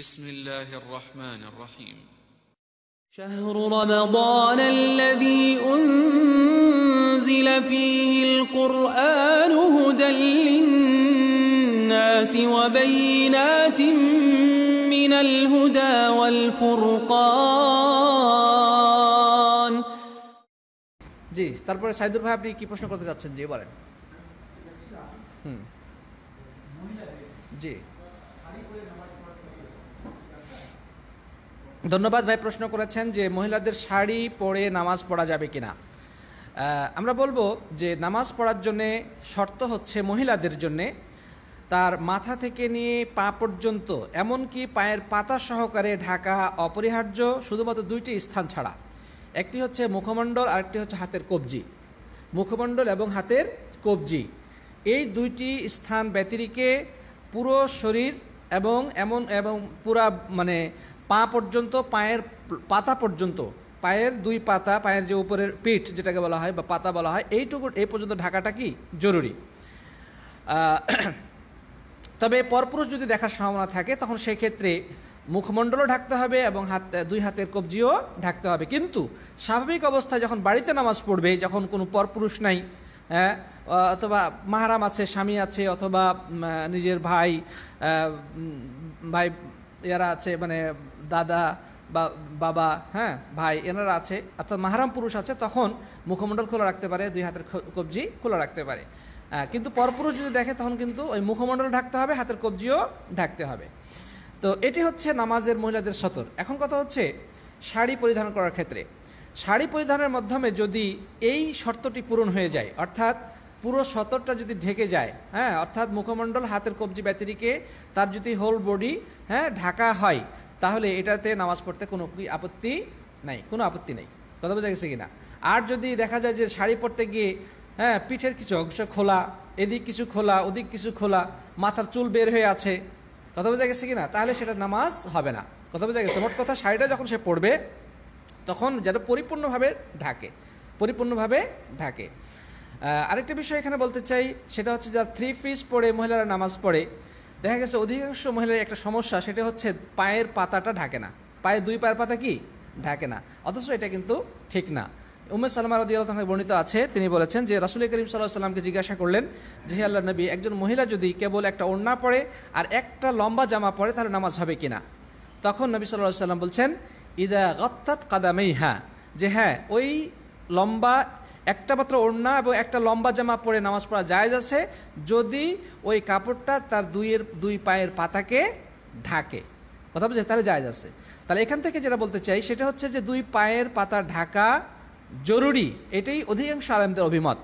بسم الله الرحمن الرحيم شهر رمضان الذي أنزل فيه القرآن هدى للناس وبينات من الهدى والفرقان جي তারপরে سيد ভাই আপনি كيف نشكر করতে যাচ্ছেন জি جي ধন্যবাদ ভাই প্রশ্ন করেছেন যে মহিলাদের শাড়ি পরে নামাজ পড়া যাবে কি না আমরা বলবো যে নামাজ পড়ার জন্যে শর্ত হচ্ছে মহিলাদের জন্যে তার মাথা থেকে নিয়ে পা পর্যন্ত এমনকি পায়ের পাতা সহকারে ঢাকা অপরিহার্য শুধুমাত্র দুইটি স্থান ছাড়া একটি হচ্ছে মুখমণ্ডল আরেকটি হচ্ছে হাতের কবজি মুখমণ্ডল এবং হাতের কবজি এই দুইটি স্থান ব্যতিরিকে পুরো শরীর এবং এমন এবং পুরা মানে পা পর্যন্ত পায়ের পাতা পর্যন্ত পায়ের দুই পাতা পায়ের যে উপরের পিঠ যেটাকে বলা হয় বা পাতা বলা হয় এইটুকু এই পর্যন্ত ঢাকাটা কি জরুরি তবে পরপুরুষ যদি দেখার সম্ভাবনা থাকে তখন সেক্ষেত্রে মুখমণ্ডলও ঢাকতে হবে এবং হাত দুই হাতের কবজিও ঢাকতে হবে কিন্তু স্বাভাবিক অবস্থায় যখন বাড়িতে নামাজ পড়বে যখন কোনো পরপুরুষ নাই হ্যাঁ অথবা মাহারাম আছে স্বামী আছে অথবা নিজের ভাই ভাই ইয়ারা আছে মানে দাদা বা বাবা হ্যাঁ ভাই এনারা আছে অর্থাৎ মাহারাম পুরুষ আছে তখন মুখমণ্ডল খোলা রাখতে পারে দুই হাতের কবজি খোলা রাখতে পারে কিন্তু পরপুরুষ যদি দেখে তখন কিন্তু ওই মুখমণ্ডল ঢাকতে হবে হাতের কবজিও ঢাকতে হবে তো এটি হচ্ছে নামাজের মহিলাদের সতর এখন কথা হচ্ছে শাড়ি পরিধান করার ক্ষেত্রে শাড়ি পরিধানের মাধ্যমে যদি এই শর্তটি পূরণ হয়ে যায় অর্থাৎ পুরো সতরটা যদি ঢেকে যায় হ্যাঁ অর্থাৎ মুখমণ্ডল হাতের কবজি ব্যতিরিকে তার যদি হোল বডি হ্যাঁ ঢাকা হয় তাহলে এটাতে নামাজ পড়তে কোনো আপত্তি নাই কোনো আপত্তি নেই কথা বোঝা গেছে কিনা না আর যদি দেখা যায় যে শাড়ি পরতে গিয়ে হ্যাঁ পিঠের কিছু অংশ খোলা এদিক কিছু খোলা ওদিক কিছু খোলা মাথার চুল বের হয়ে আছে কথা বোঝা গেছে কিনা না তাহলে সেটা নামাজ হবে না কথা বোঝা গেছে মোট কথা শাড়িটা যখন সে পড়বে তখন যেন পরিপূর্ণভাবে ঢাকে পরিপূর্ণভাবে ঢাকে আরেকটা বিষয় এখানে বলতে চাই সেটা হচ্ছে যারা থ্রি পিস পড়ে মহিলারা নামাজ পড়ে দেখা গেছে অধিকাংশ মহিলার একটা সমস্যা সেটা হচ্ছে পায়ের পাতাটা ঢাকে না পায়ের দুই পায়ের পাতা কি ঢাকে না অথচ এটা কিন্তু ঠিক না উমের সালমা রদি আল্লাহ বর্ণিত আছে তিনি বলেছেন যে রাসুল করিম সাল্লাহ সাল্লামকে জিজ্ঞাসা করলেন যে আল্লাহ নবী একজন মহিলা যদি কেবল একটা ওড়না পড়ে আর একটা লম্বা জামা পরে তাহলে নামাজ হবে কি না তখন নবী সাল্লাহ সাল্লাম বলছেন ইদা গত্তাত কাদামেই হ্যাঁ যে হ্যাঁ ওই লম্বা একটা মাত্র ওড়না এবং একটা লম্বা জামা পরে নামাজ পড়া জায়জ আছে যদি ওই কাপড়টা তার দুইয়ের দুই পায়ের পাতাকে ঢাকে কথা বলছে তাহলে জায়জ আছে তাহলে এখান থেকে যেটা বলতে চাই সেটা হচ্ছে যে দুই পায়ের পাতা ঢাকা জরুরি এটাই অধিকাংশ আলেমদের অভিমত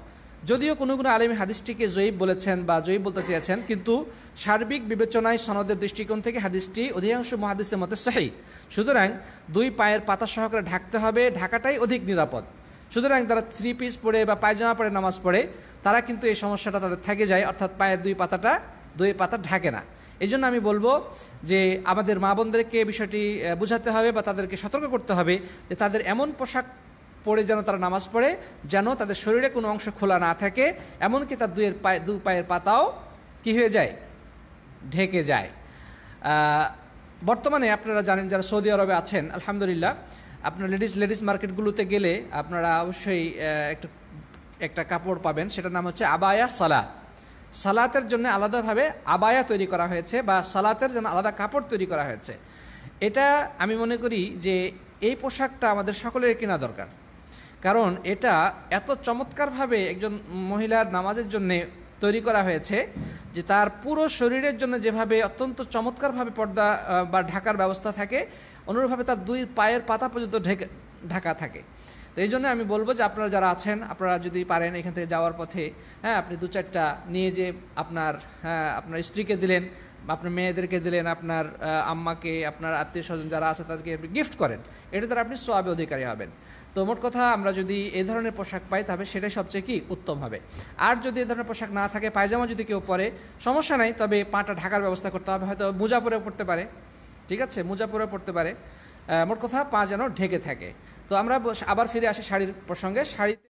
যদিও কোনো কোনো আলেম হাদিসটিকে জয়ীব বলেছেন বা জয়ীব বলতে চেয়েছেন কিন্তু সার্বিক বিবেচনায় সনদের দৃষ্টিকোণ থেকে হাদিসটি অধিকাংশ মহাদিসের মধ্যে সাহি সুতরাং দুই পায়ের পাতা সহকারে ঢাকতে হবে ঢাকাটাই অধিক নিরাপদ সুতরাং তারা থ্রি পিস পরে বা পায়জামা পরে নামাজ পড়ে তারা কিন্তু এই সমস্যাটা তাদের থেকে যায় অর্থাৎ পায়ের দুই পাতাটা দুই পাতা ঢাকে না এই জন্য আমি বলবো যে আমাদের মা বোনদেরকে বিষয়টি বুঝাতে হবে বা তাদেরকে সতর্ক করতে হবে যে তাদের এমন পোশাক পরে যেন তারা নামাজ পড়ে যেন তাদের শরীরে কোনো অংশ খোলা না থাকে এমনকি তার দুয়ের পায়ে দু পায়ের পাতাও কি হয়ে যায় ঢেকে যায় বর্তমানে আপনারা জানেন যারা সৌদি আরবে আছেন আলহামদুলিল্লাহ আপনার লেডিস লেডিস মার্কেটগুলোতে গেলে আপনারা অবশ্যই একটা একটা কাপড় পাবেন সেটার নাম হচ্ছে আবায়া সালা সালাতের জন্য আলাদাভাবে আবায়া তৈরি করা হয়েছে বা সালাতের জন্য আলাদা কাপড় তৈরি করা হয়েছে এটা আমি মনে করি যে এই পোশাকটা আমাদের সকলের কেনা দরকার কারণ এটা এত চমৎকারভাবে একজন মহিলার নামাজের জন্য তৈরি করা হয়েছে যে তার পুরো শরীরের জন্য যেভাবে অত্যন্ত চমৎকারভাবে পর্দা বা ঢাকার ব্যবস্থা থাকে অনুরূপভাবে তার দুই পায়ের পাতা পর্যন্ত ঢেকে ঢাকা থাকে তো এই জন্য আমি বলবো যে আপনারা যারা আছেন আপনারা যদি পারেন এখান থেকে যাওয়ার পথে হ্যাঁ আপনি দু চারটা নিয়ে যে আপনার হ্যাঁ, আপনার স্ত্রীকে দিলেন আপনার মেয়েদেরকে দিলেন আপনার আম্মাকে আপনার আত্মীয় স্বজন যারা আছে তাদেরকে গিফট করেন এটা দ্বারা আপনি সোয়াবে অধিকারী হবেন তো মোট কথা আমরা যদি এ ধরনের পোশাক পাই তাহলে সেটাই সবচেয়ে কি উত্তম হবে আর যদি এ ধরনের পোশাক না থাকে পায়জামা যদি কেউ পরে সমস্যা নাই তবে পাটা ঢাকার ব্যবস্থা করতে হবে হয়তো মোজা পরেও পড়তে পারে ঠিক আছে মোজা পরে পড়তে পারে মোট কথা পা যেন ঢেকে থাকে তো আমরা আবার ফিরে আসি শাড়ির প্রসঙ্গে শাড়ি